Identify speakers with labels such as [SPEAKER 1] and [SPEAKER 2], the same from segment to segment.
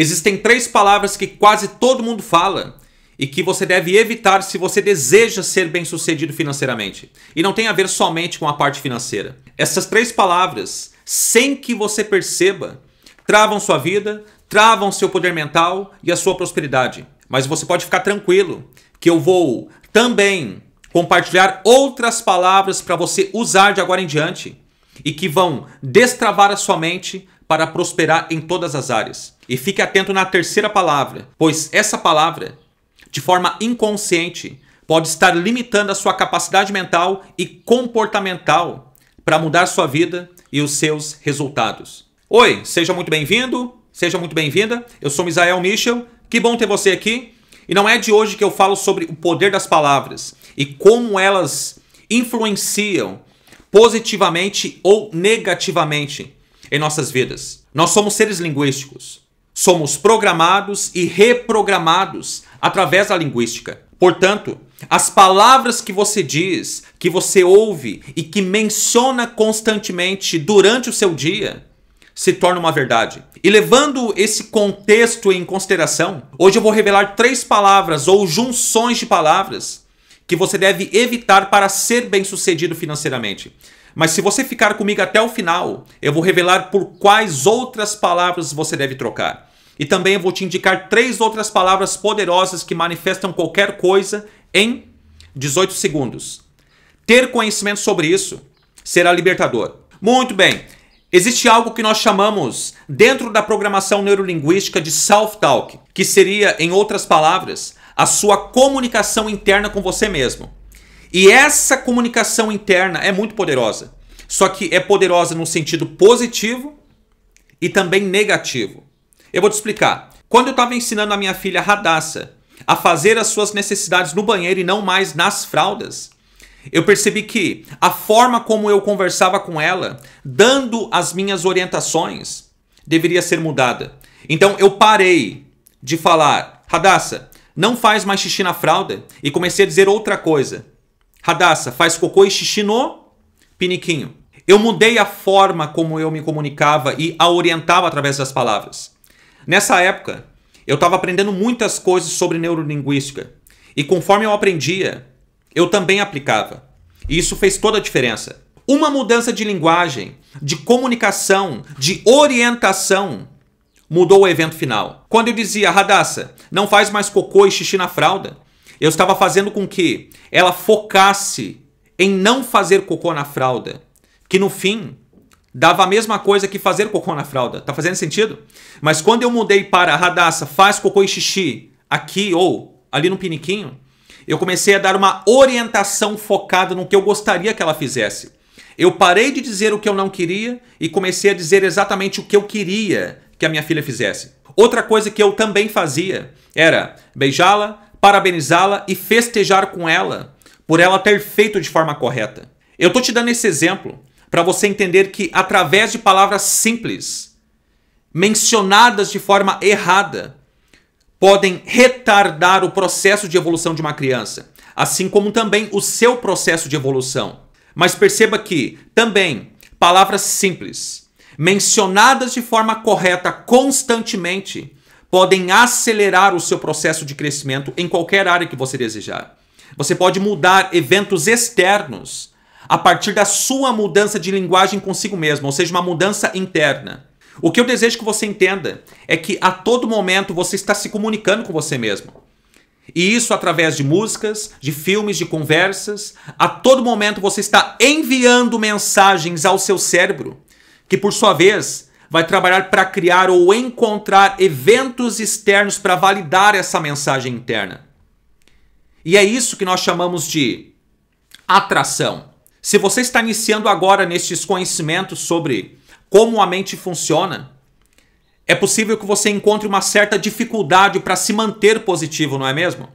[SPEAKER 1] Existem três palavras que quase todo mundo fala e que você deve evitar se você deseja ser bem-sucedido financeiramente. E não tem a ver somente com a parte financeira. Essas três palavras, sem que você perceba, travam sua vida, travam seu poder mental e a sua prosperidade. Mas você pode ficar tranquilo que eu vou também compartilhar outras palavras para você usar de agora em diante e que vão destravar a sua mente, para prosperar em todas as áreas. E fique atento na terceira palavra, pois essa palavra, de forma inconsciente, pode estar limitando a sua capacidade mental e comportamental para mudar sua vida e os seus resultados. Oi, seja muito bem-vindo, seja muito bem-vinda. Eu sou Misael Michel, que bom ter você aqui. E não é de hoje que eu falo sobre o poder das palavras e como elas influenciam positivamente ou negativamente em nossas vidas. Nós somos seres linguísticos. Somos programados e reprogramados através da linguística. Portanto, as palavras que você diz, que você ouve e que menciona constantemente durante o seu dia se tornam uma verdade. E levando esse contexto em consideração, hoje eu vou revelar três palavras ou junções de palavras que você deve evitar para ser bem-sucedido financeiramente. Mas se você ficar comigo até o final, eu vou revelar por quais outras palavras você deve trocar. E também eu vou te indicar três outras palavras poderosas que manifestam qualquer coisa em 18 segundos. Ter conhecimento sobre isso será libertador. Muito bem. Existe algo que nós chamamos, dentro da programação neurolinguística, de self-talk, que seria, em outras palavras, a sua comunicação interna com você mesmo. E essa comunicação interna é muito poderosa. Só que é poderosa no sentido positivo e também negativo. Eu vou te explicar. Quando eu estava ensinando a minha filha Radassa a fazer as suas necessidades no banheiro e não mais nas fraldas, eu percebi que a forma como eu conversava com ela, dando as minhas orientações, deveria ser mudada. Então eu parei de falar, Radassa, não faz mais xixi na fralda, e comecei a dizer outra coisa. Radassa faz cocô e xixi no piniquinho. Eu mudei a forma como eu me comunicava e a orientava através das palavras. Nessa época, eu estava aprendendo muitas coisas sobre neurolinguística. E conforme eu aprendia, eu também aplicava. E isso fez toda a diferença. Uma mudança de linguagem, de comunicação, de orientação mudou o evento final. Quando eu dizia, Radassa, não faz mais cocô e xixi na fralda, eu estava fazendo com que ela focasse em não fazer cocô na fralda, que no fim dava a mesma coisa que fazer cocô na fralda. Tá fazendo sentido? Mas quando eu mudei para radaça, faz cocô e xixi aqui ou ali no piniquinho, eu comecei a dar uma orientação focada no que eu gostaria que ela fizesse. Eu parei de dizer o que eu não queria e comecei a dizer exatamente o que eu queria que a minha filha fizesse. Outra coisa que eu também fazia era beijá-la, parabenizá-la e festejar com ela por ela ter feito de forma correta. Eu tô te dando esse exemplo para você entender que através de palavras simples, mencionadas de forma errada, podem retardar o processo de evolução de uma criança, assim como também o seu processo de evolução. Mas perceba que também palavras simples, mencionadas de forma correta constantemente, podem acelerar o seu processo de crescimento em qualquer área que você desejar. Você pode mudar eventos externos a partir da sua mudança de linguagem consigo mesmo, ou seja, uma mudança interna. O que eu desejo que você entenda é que a todo momento você está se comunicando com você mesmo. E isso através de músicas, de filmes, de conversas. A todo momento você está enviando mensagens ao seu cérebro, que por sua vez vai trabalhar para criar ou encontrar eventos externos para validar essa mensagem interna. E é isso que nós chamamos de atração. Se você está iniciando agora nestes conhecimentos sobre como a mente funciona, é possível que você encontre uma certa dificuldade para se manter positivo, não é mesmo?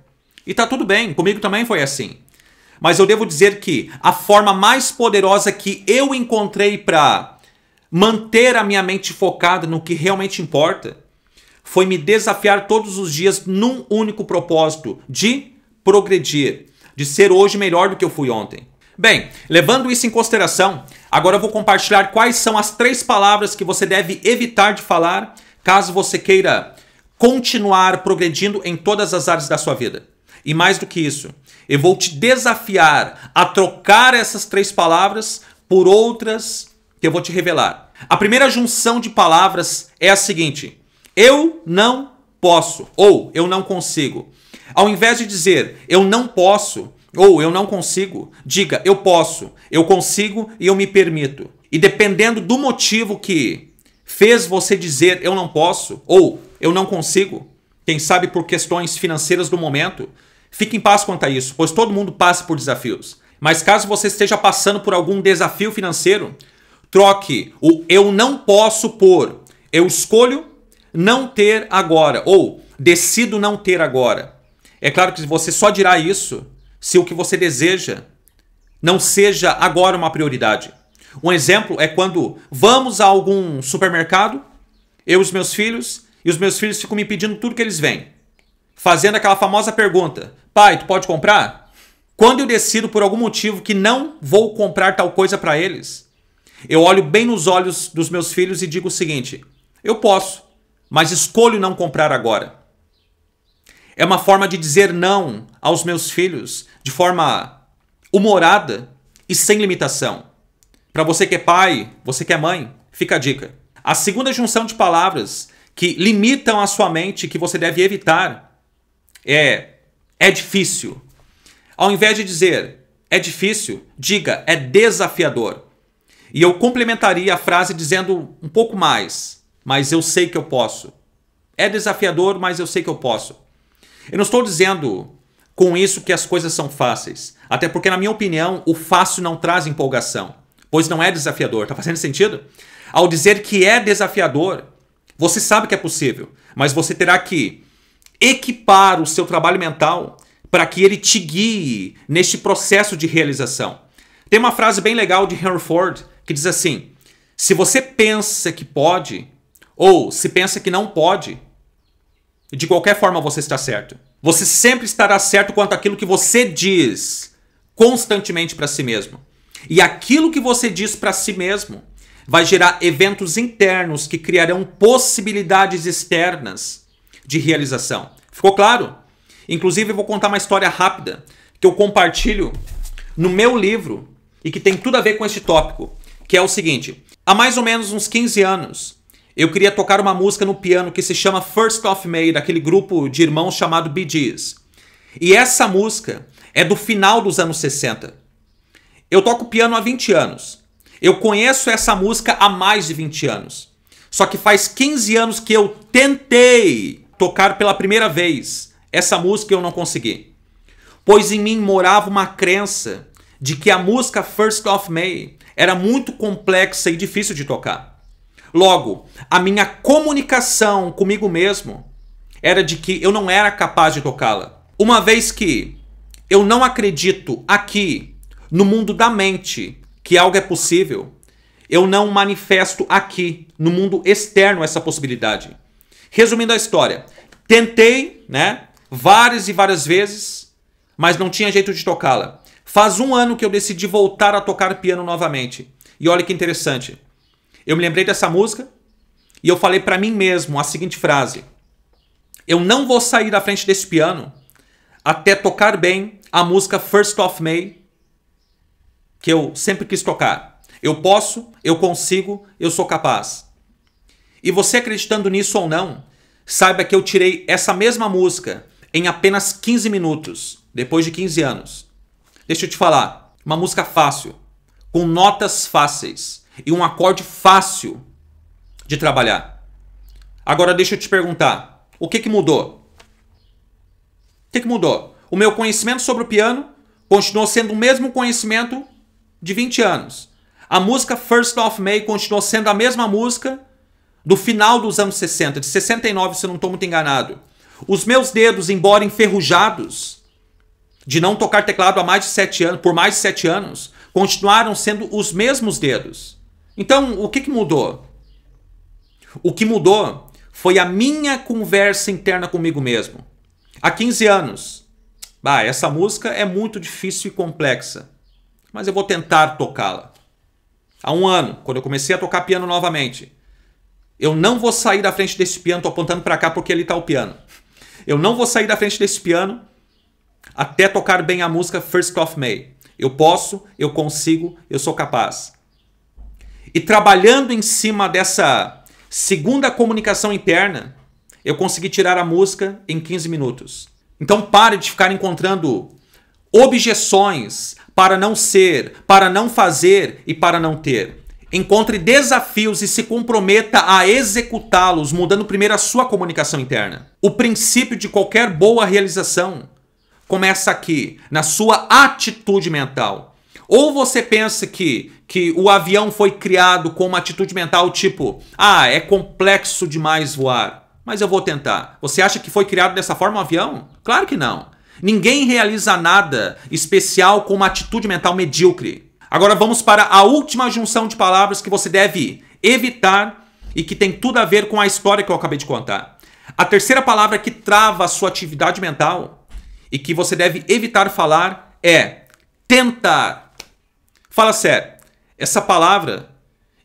[SPEAKER 1] E tá tudo bem, comigo também foi assim. Mas eu devo dizer que a forma mais poderosa que eu encontrei para manter a minha mente focada no que realmente importa foi me desafiar todos os dias num único propósito: de progredir, de ser hoje melhor do que eu fui ontem. Bem, levando isso em consideração, agora eu vou compartilhar quais são as três palavras que você deve evitar de falar caso você queira continuar progredindo em todas as áreas da sua vida. E mais do que isso, eu vou te desafiar a trocar essas três palavras por outras que eu vou te revelar. A primeira junção de palavras é a seguinte: eu não posso ou eu não consigo. Ao invés de dizer eu não posso ou eu não consigo, diga eu posso, eu consigo e eu me permito. E dependendo do motivo que fez você dizer eu não posso ou eu não consigo, quem sabe por questões financeiras do momento, fique em paz quanto a isso, pois todo mundo passa por desafios. Mas caso você esteja passando por algum desafio financeiro, Troque o eu não posso por eu escolho não ter agora ou decido não ter agora. É claro que você só dirá isso se o que você deseja não seja agora uma prioridade. Um exemplo é quando vamos a algum supermercado, eu e os meus filhos, e os meus filhos ficam me pedindo tudo que eles vêm fazendo aquela famosa pergunta: pai, tu pode comprar? Quando eu decido por algum motivo que não vou comprar tal coisa para eles, eu olho bem nos olhos dos meus filhos e digo o seguinte: eu posso, mas escolho não comprar agora. É uma forma de dizer não aos meus filhos de forma humorada e sem limitação. Para você que é pai, você que é mãe, fica a dica. A segunda junção de palavras que limitam a sua mente, que você deve evitar, é é difícil. Ao invés de dizer é difícil, diga é desafiador. E eu complementaria a frase dizendo um pouco mais, mas eu sei que eu posso. É desafiador, mas eu sei que eu posso. Eu não estou dizendo com isso que as coisas são fáceis, até porque, na minha opinião, o fácil não traz empolgação, pois não é desafiador. Tá fazendo sentido? Ao dizer que é desafiador, você sabe que é possível, mas você terá que equipar o seu trabalho mental para que ele te guie neste processo de realização. Tem uma frase bem legal de Henry Ford que diz assim: se você pensa que pode, ou se pensa que não pode, de qualquer forma você está certo. Você sempre estará certo quanto àquilo que você diz constantemente para si mesmo. E aquilo que você diz para si mesmo vai gerar eventos internos que criarão possibilidades externas de realização. Ficou claro? Inclusive, eu vou contar uma história rápida que eu compartilho no meu livro e que tem tudo a ver com este tópico que é o seguinte: há mais ou menos uns 15 anos, eu queria tocar uma música no piano que se chama First of May, daquele grupo de irmãos chamado Bee Gees. E essa música é do final dos anos 60. Eu toco piano há 20 anos. Eu conheço essa música há mais de 20 anos. Só que faz 15 anos que eu tentei tocar pela primeira vez essa música e eu não consegui. Pois em mim morava uma crença de que a música First of May era muito complexa e difícil de tocar. Logo, a minha comunicação comigo mesmo era de que eu não era capaz de tocá-la. Uma vez que eu não acredito aqui, no mundo da mente, que algo é possível, eu não manifesto aqui, no mundo externo, essa possibilidade. Resumindo a história, tentei, né, várias e várias vezes, mas não tinha jeito de tocá-la. Faz um ano que eu decidi voltar a tocar piano novamente. E olha que interessante. Eu me lembrei dessa música e eu falei para mim mesmo a seguinte frase: Eu não vou sair da frente desse piano até tocar bem a música First of May que eu sempre quis tocar. Eu posso, eu consigo, eu sou capaz. E você acreditando nisso ou não, saiba que eu tirei essa mesma música em apenas 15 minutos, depois de 15 anos. Deixa eu te falar, uma música fácil, com notas fáceis e um acorde fácil de trabalhar. Agora deixa eu te perguntar, o que, que mudou? O que, que mudou? O meu conhecimento sobre o piano continuou sendo o mesmo conhecimento de 20 anos. A música First of May continuou sendo a mesma música do final dos anos 60, de 69, se eu não estou muito enganado. Os meus dedos, embora enferrujados, de não tocar teclado há mais de sete anos, por mais de sete anos, continuaram sendo os mesmos dedos. Então, o que, que mudou? O que mudou foi a minha conversa interna comigo mesmo. Há 15 anos. Bah, essa música é muito difícil e complexa, mas eu vou tentar tocá-la. Há um ano, quando eu comecei a tocar piano novamente, eu não vou sair da frente desse piano, estou apontando para cá porque ali está o piano. Eu não vou sair da frente desse piano até tocar bem a música First of May. Eu posso, eu consigo, eu sou capaz. E trabalhando em cima dessa segunda comunicação interna, eu consegui tirar a música em 15 minutos. Então pare de ficar encontrando objeções para não ser, para não fazer e para não ter. Encontre desafios e se comprometa a executá-los, mudando primeiro a sua comunicação interna. O princípio de qualquer boa realização começa aqui, na sua atitude mental. Ou você pensa que, que o avião foi criado com uma atitude mental tipo, ah, é complexo demais voar, mas eu vou tentar. Você acha que foi criado dessa forma o um avião? Claro que não. Ninguém realiza nada especial com uma atitude mental medíocre. Agora vamos para a última junção de palavras que você deve evitar e que tem tudo a ver com a história que eu acabei de contar. A terceira palavra que trava a sua atividade mental e que você deve evitar falar é tentar. Fala sério, essa palavra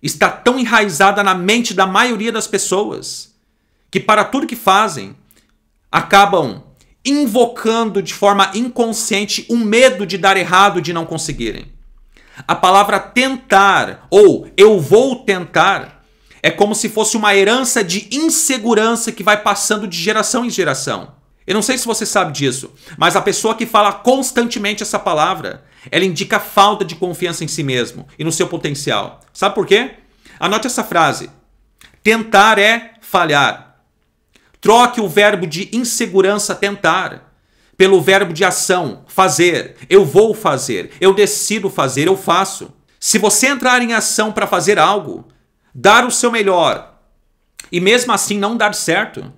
[SPEAKER 1] está tão enraizada na mente da maioria das pessoas que, para tudo que fazem, acabam invocando de forma inconsciente o um medo de dar errado, de não conseguirem. A palavra tentar ou eu vou tentar é como se fosse uma herança de insegurança que vai passando de geração em geração. Eu não sei se você sabe disso, mas a pessoa que fala constantemente essa palavra, ela indica falta de confiança em si mesmo e no seu potencial. Sabe por quê? Anote essa frase. Tentar é falhar. Troque o verbo de insegurança tentar pelo verbo de ação, fazer. Eu vou fazer, eu decido fazer, eu faço. Se você entrar em ação para fazer algo, dar o seu melhor e mesmo assim não dar certo,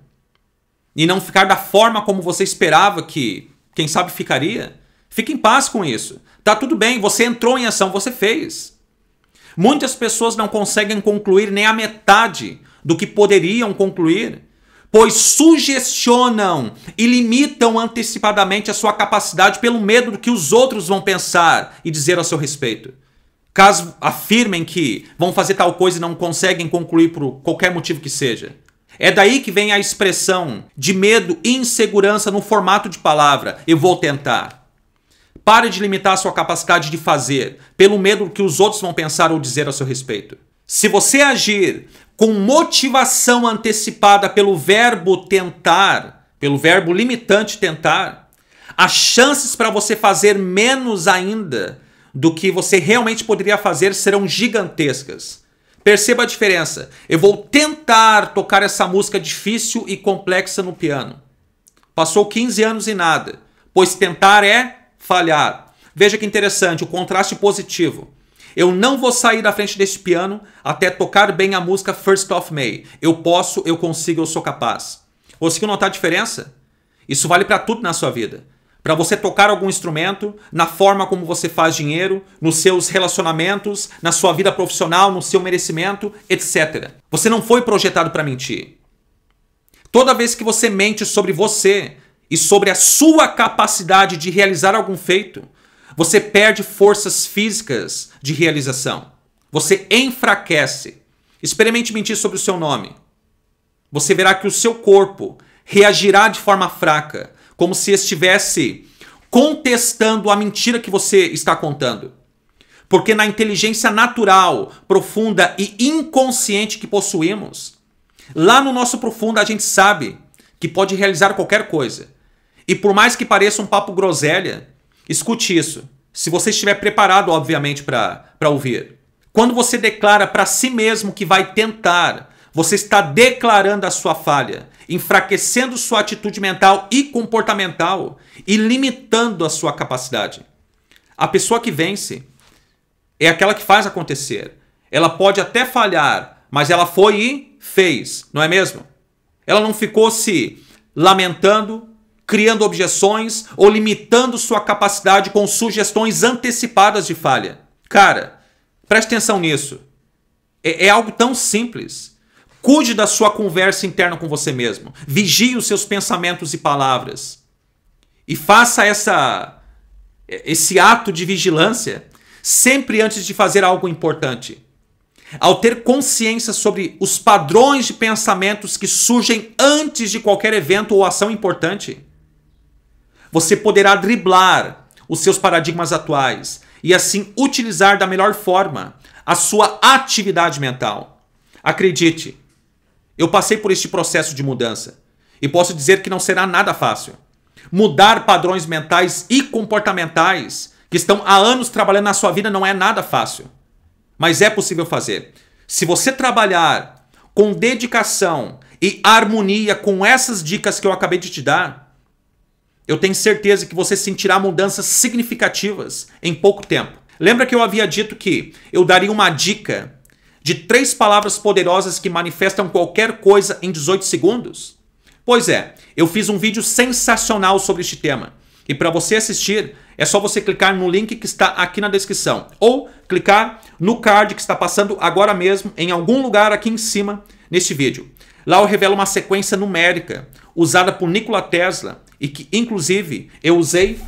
[SPEAKER 1] e não ficar da forma como você esperava que, quem sabe, ficaria, fique em paz com isso. Tá tudo bem, você entrou em ação, você fez. Muitas pessoas não conseguem concluir nem a metade do que poderiam concluir, pois sugestionam e limitam antecipadamente a sua capacidade pelo medo do que os outros vão pensar e dizer a seu respeito. Caso afirmem que vão fazer tal coisa e não conseguem concluir por qualquer motivo que seja. É daí que vem a expressão de medo e insegurança no formato de palavra: eu vou tentar. Pare de limitar a sua capacidade de fazer pelo medo que os outros vão pensar ou dizer a seu respeito. Se você agir com motivação antecipada pelo verbo tentar, pelo verbo limitante tentar, as chances para você fazer menos ainda do que você realmente poderia fazer serão gigantescas. Perceba a diferença. Eu vou tentar tocar essa música difícil e complexa no piano. Passou 15 anos e nada, pois tentar é falhar. Veja que interessante, o contraste positivo. Eu não vou sair da frente desse piano até tocar bem a música First of May. Eu posso, eu consigo, eu sou capaz. Conseguiu notar a diferença? Isso vale para tudo na sua vida para você tocar algum instrumento, na forma como você faz dinheiro, nos seus relacionamentos, na sua vida profissional, no seu merecimento, etc. Você não foi projetado para mentir. Toda vez que você mente sobre você e sobre a sua capacidade de realizar algum feito, você perde forças físicas de realização. Você enfraquece. Experimente mentir sobre o seu nome. Você verá que o seu corpo reagirá de forma fraca como se estivesse contestando a mentira que você está contando. Porque na inteligência natural, profunda e inconsciente que possuímos, lá no nosso profundo a gente sabe que pode realizar qualquer coisa. E por mais que pareça um papo groselha, escute isso. Se você estiver preparado, obviamente, para ouvir. Quando você declara para si mesmo que vai tentar, você está declarando a sua falha enfraquecendo sua atitude mental e comportamental e limitando a sua capacidade. A pessoa que vence é aquela que faz acontecer. Ela pode até falhar, mas ela foi e fez, não é mesmo? Ela não ficou se lamentando, criando objeções ou limitando sua capacidade com sugestões antecipadas de falha. Cara, preste atenção nisso. É, é algo tão simples. Cuide da sua conversa interna com você mesmo. Vigie os seus pensamentos e palavras. E faça essa esse ato de vigilância sempre antes de fazer algo importante. Ao ter consciência sobre os padrões de pensamentos que surgem antes de qualquer evento ou ação importante, você poderá driblar os seus paradigmas atuais e assim utilizar da melhor forma a sua atividade mental. Acredite, eu passei por este processo de mudança e posso dizer que não será nada fácil. Mudar padrões mentais e comportamentais que estão há anos trabalhando na sua vida não é nada fácil. Mas é possível fazer. Se você trabalhar com dedicação e harmonia com essas dicas que eu acabei de te dar, eu tenho certeza que você sentirá mudanças significativas em pouco tempo. Lembra que eu havia dito que eu daria uma dica de três palavras poderosas que manifestam qualquer coisa em 18 segundos? Pois é, eu fiz um vídeo sensacional sobre este tema. E para você assistir, é só você clicar no link que está aqui na descrição ou clicar no card que está passando agora mesmo em algum lugar aqui em cima neste vídeo. Lá eu revelo uma sequência numérica usada por Nikola Tesla e que inclusive eu usei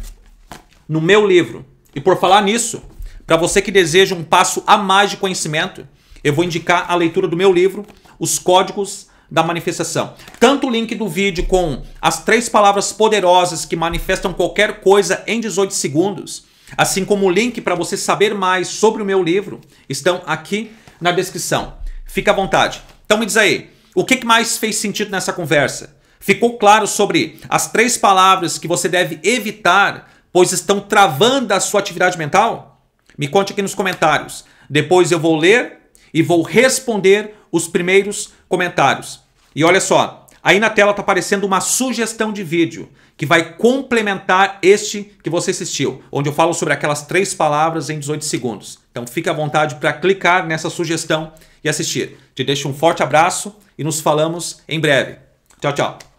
[SPEAKER 1] no meu livro. E por falar nisso, para você que deseja um passo a mais de conhecimento, eu vou indicar a leitura do meu livro, Os Códigos da Manifestação. Tanto o link do vídeo com as três palavras poderosas que manifestam qualquer coisa em 18 segundos, assim como o link para você saber mais sobre o meu livro, estão aqui na descrição. Fica à vontade. Então me diz aí, o que mais fez sentido nessa conversa? Ficou claro sobre as três palavras que você deve evitar, pois estão travando a sua atividade mental? Me conte aqui nos comentários. Depois eu vou ler e vou responder os primeiros comentários. E olha só, aí na tela está aparecendo uma sugestão de vídeo que vai complementar este que você assistiu, onde eu falo sobre aquelas três palavras em 18 segundos. Então fique à vontade para clicar nessa sugestão e assistir. Te deixo um forte abraço e nos falamos em breve. Tchau, tchau.